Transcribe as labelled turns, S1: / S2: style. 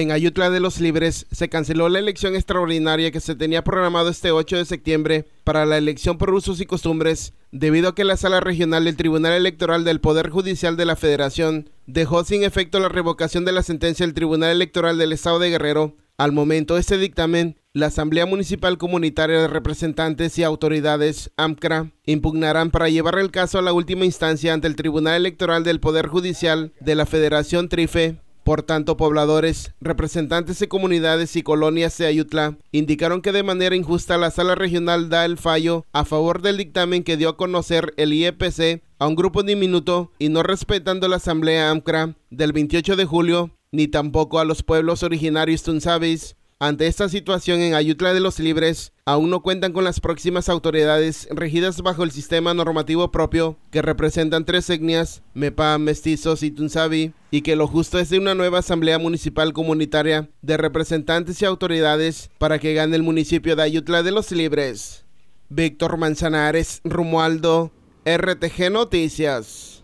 S1: en Ayutla de los Libres se canceló la elección extraordinaria que se tenía programado este 8 de septiembre para la elección por usos y costumbres, debido a que la sala regional del Tribunal Electoral del Poder Judicial de la Federación dejó sin efecto la revocación de la sentencia del Tribunal Electoral del Estado de Guerrero. Al momento de este dictamen, la Asamblea Municipal Comunitaria de Representantes y Autoridades, AMCRA, impugnarán para llevar el caso a la última instancia ante el Tribunal Electoral del Poder Judicial de la Federación Trife por tanto, pobladores, representantes de comunidades y colonias de Ayutla indicaron que de manera injusta la sala regional da el fallo a favor del dictamen que dio a conocer el IEPC a un grupo diminuto y no respetando la asamblea AMCRA del 28 de julio, ni tampoco a los pueblos originarios tunzabis ante esta situación en Ayutla de los Libres, aún no cuentan con las próximas autoridades regidas bajo el sistema normativo propio que representan tres etnias, Mepa, Mestizos y Tunzabi, y que lo justo es de una nueva asamblea municipal comunitaria de representantes y autoridades para que gane el municipio de Ayutla de los Libres. Víctor Manzanares, Rumualdo, RTG Noticias.